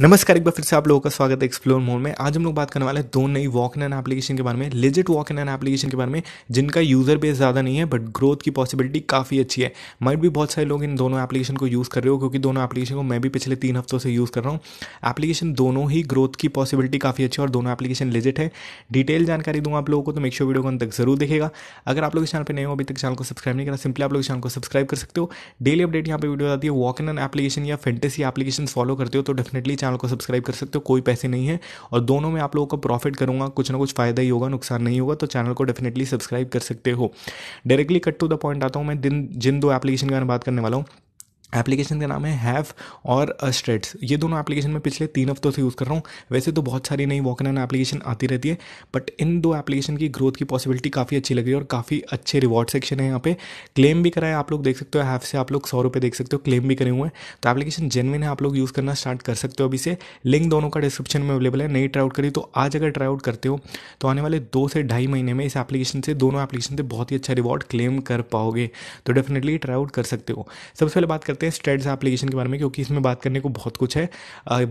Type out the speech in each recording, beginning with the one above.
नमस्कार एक बार फिर से आप लोगों का स्वागत है एक्सप्लोर मोड में आज हम लोग बात करने वाले हैं दो नई वॉक इन एप्लीकेशन के बारे में लेजिट वॉक इन एप्लीकेशन के बारे में जिनका यूज़र बेस ज़्यादा नहीं है बट ग्रोथ की पॉसिबिलिटी काफ़ी अच्छी है मैं भी बहुत सारे लोग इन दोनों एप्लीकेशन को यूज़ कर रहे हो क्योंकि दोनों एप्लीकेशन को मैं भी पिछले तीन हफ्तों से यूज़ कर रहा हूँ एप्लीकेशन दोनों ही ग्रोथ की पॉसिबिलिटी काफ़ी अच्छी है और दोनों एप्लीकेशन लेजिट है डिटेल जानकारी दूँ आप लोगों को तो मेक श्योर वीडियो को अंत तक जरूर देखेगा अगर आप लोग चैनल पर नए हो अभी तक चैनल को सब्सक्राइब नहीं करा सिंपली आप लोग चैनल को सब्सक्राइब कर सकते हो डेली अपडेट यहाँ पर वीडियो आती है वॉक इन एप्लीकेशन या फेंटेसी एप्लीकेशन फॉलो करते हो तो डेफिनेटली चैनल को सब्सक्राइब कर सकते हो कोई पैसे नहीं है और दोनों में आप लोगों को प्रॉफिट करूंगा कुछ ना कुछ फ़ायदा ही होगा नुकसान नहीं होगा तो चैनल को डेफिनेटली सब्सक्राइब कर सकते हो directly cut to the point आता हूँ मैं दिन जिन दो एप्लीकेशन के बारे में बात करने वाला हूँ एप्लीकेशन का नाम है हैव और स्ट्रेट्स ये दोनों एप्लीकेशन मैं पिछले तीन हफ्तों से यूज़ कर रहा हूँ वैसे तो बहुत सारी नई वॉक एन एप्लीकेशन आती रहती है बट इन दो एप्लीकेशन की ग्रोथ की पॉसिबिलिटी काफ़ी अच्छी लग रही है और काफ़ी अच्छे रिवॉर्ड सेक्शन है यहाँ पे क्लेम भी कराएं आप लोग देख सकते हो हैव से आप लोग सौ रुपये देख सकते हो क्लेम भी करे हुए हैं तो एप्लीकेशन जेनविन है आप लोग यूज़ करना स्टार्ट कर सकते हो अभी से लिंक दोनों का डिस्क्रिप्शन में अवेलेबल है नई ट्राई आउट करी तो आज अगर ट्राई आउट करते हो तो आने वाले दो से ढाई महीने में इस एप्लीकेशन से दोनों एप्लीकेशन से बहुत ही अच्छा रिवॉर्ड क्लेम कर पाओगे तो डेफिनेटली ट्राई आउट कर सकते हो सबसे पहले बात करते करते हैं स्टेड्स एप्लीकेशन के बारे में क्योंकि इसमें बात करने को बहुत कुछ है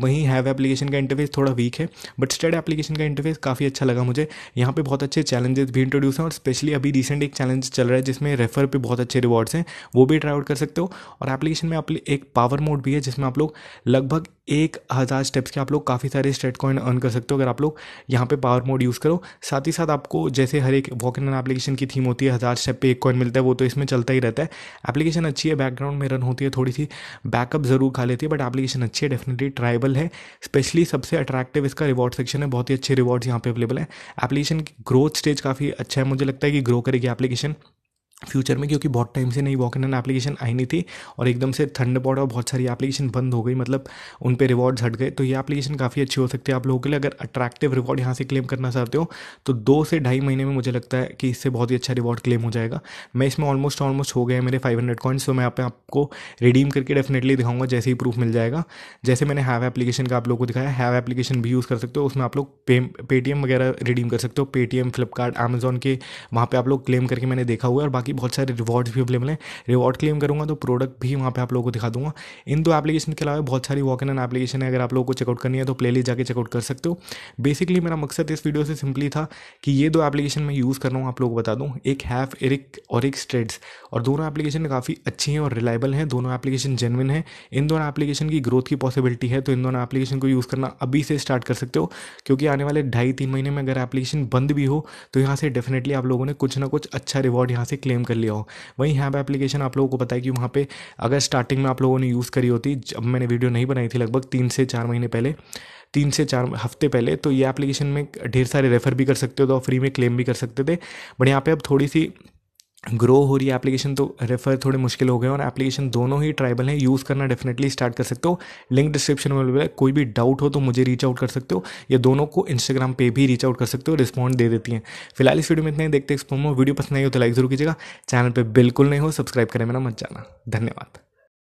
वहीं हैव एप्लीकेशन का इंटरफेस थोड़ा वीक है बट स्ट्रेड एप्लीकेशन का इंटरफेस काफ़ी अच्छा लगा मुझे यहाँ पे बहुत अच्छे चैलेंजेस भी इंट्रोड्यूस हैं और स्पेशली अभी रिसेंट एक चैलेंज चल रहा है जिसमें रेफर पर बहुत अच्छे रिवॉर्ड्स हैं वो भी ट्राई आउट कर सकते हो और एप्लीकेशन में आप एक पावर मोड भी है जिसमें आप लोग लगभग एक हज़ार स्टेप्स के आप लोग काफ़ी सारे स्टेट कॉइन अर्न कर सकते हो अगर आप लोग यहाँ पे पावर मोड यूज़ करो साथ ही साथ आपको जैसे हर एक वॉक इन एप्लीकेशन की थीम होती है हज़ार स्टेप पे एक कॉइन मिलता है वो तो इसमें चलता ही रहता है एप्लीकेशन अच्छी है बैकग्राउंड में रन होती है थोड़ी सी बैकअप ज़रूर खा लेती है बट एप्लीकेशन अच्छी है डेफिनेटली ट्राइबल है स्पेशली सबसे अट्रैक्टिव इसका रिवॉर्ड सेक्शन है बहुत ही अच्छे रिवॉर्ड्स यहाँ पर अवेलेबल है एप्लीकेशन की ग्रोथ स्टेज काफ़ी अच्छा है मुझे लगता है कि ग्रो करेगी एप्लीकेशन फ्यूचर में क्योंकि बहुत टाइम से नहीं वॉक इन एप्लीकेशन आई नहीं थी और एकदम से पड़ा और बहुत सारी एप्लीकेशन बंद हो गई मतलब उन पर रिवॉर्ड्स हट गए तो ये एप्लीकेशन काफ़ी अच्छी हो सकती है आप लोगों के लिए अगर अट्रैक्टिव रिवॉर्ड यहाँ से क्लेम करना चाहते हो तो दो से ढाई महीने में मुझे लगता है कि इससे बहुत ही अच्छा रिवॉर्ड क्लेम हो जाएगा मैं इसमें ऑलमोस्ट ऑलमोस्ट हो गया मेरे फाइव हंड्रेड कॉइन्स तो मैं आप आपको रिडीम करके डेफिनेटली दिखाऊंगा जैसे ही प्रूफ मिल जाएगा जैसे मैंने हैव एप्लीकेशन का आप लोगों को दिखाया हैव एप्लीकेशन भी यूज़ कर सकते हो उसमें आप लोग पे पेटीएम वगैरह रिडीम कर सकते हो पेटीएम फ्लिपकार्ट अमेजोन के वहाँ पर आप लोग क्लेम करके मैंने देखा हुआ है और बाकी बाकी बहुत सारे रिवॉर्ड्स भी अवेलेबल हैं रिवॉर्ड क्लेम करूँगा तो प्रोडक्ट भी वहाँ पर आप लोगों को दिखा दूंगा इन दो एप्लीकेशन के अलावा बहुत सारी वॉक इन एन एप्लीकेशन है अगर आप लोगों को चेकआउट करनी है तो प्ले जाके चेकआउट कर सकते हो बेसिकली मेरा मकसद इस वीडियो से सिंपली था कि ये दो एप्लीकेशन मैं यूज़ कर रहा हूँ आप लोगों को बता दूँ एक हैफ एरिक और एक स्ट्रेड्स और दोनों एप्लीकेशन काफ़ी अच्छी हैं और रिलायबल हैं दोनों एप्लीकेशन जेनविन है इन दोनों एप्लीकेशन की ग्रोथ की पॉसिबिलिटी है तो इन दोनों एप्लीकेशन को यूज़ करना अभी से स्टार्ट कर सकते हो क्योंकि आने वाले ढाई तीन महीने में अगर एप्लीकेशन बंद भी हो तो यहाँ से डेफिनेटली आप लोगों ने कुछ ना कुछ अच्छा रिवॉर्ड यहाँ से क्लेम क्लेम कर लिया हो वहीं हैब एप्लीकेशन आप लोगों को पता है कि वहाँ पे अगर स्टार्टिंग में आप लोगों ने यूज़ करी होती जब मैंने वीडियो नहीं बनाई थी लगभग तीन से चार महीने पहले तीन से चार हफ्ते पहले तो ये एप्लीकेशन में ढेर सारे रेफ़र भी कर सकते हो तो फ्री में क्लेम भी कर सकते थे बट यहाँ पर अब थोड़ी सी ग्रो हो रही है एप्लीकेशन तो रेफ़र थोड़े मुश्किल हो गए और एप्लीकेशन दोनों ही ट्राइबल हैं यूज़ करना डेफिनेटली स्टार्ट कर सकते हो लिंक डिस्क्रिप्शन में अवेलेबल है कोई भी डाउट हो तो मुझे रीच आउट कर सकते हो या दोनों को इंस्टाग्राम पे भी रीच आउट कर सकते हो रिस्पॉन्ड दे देती हैं फिलहाल इस वीडियो में इतना ही देखते इस वीडियो पसंद आई हो तो लाइक जरूर कीजिएगा चैनल पर बिल्कुल नहीं हो सब्सक्राइब करें मेरा मत जाना धन्यवाद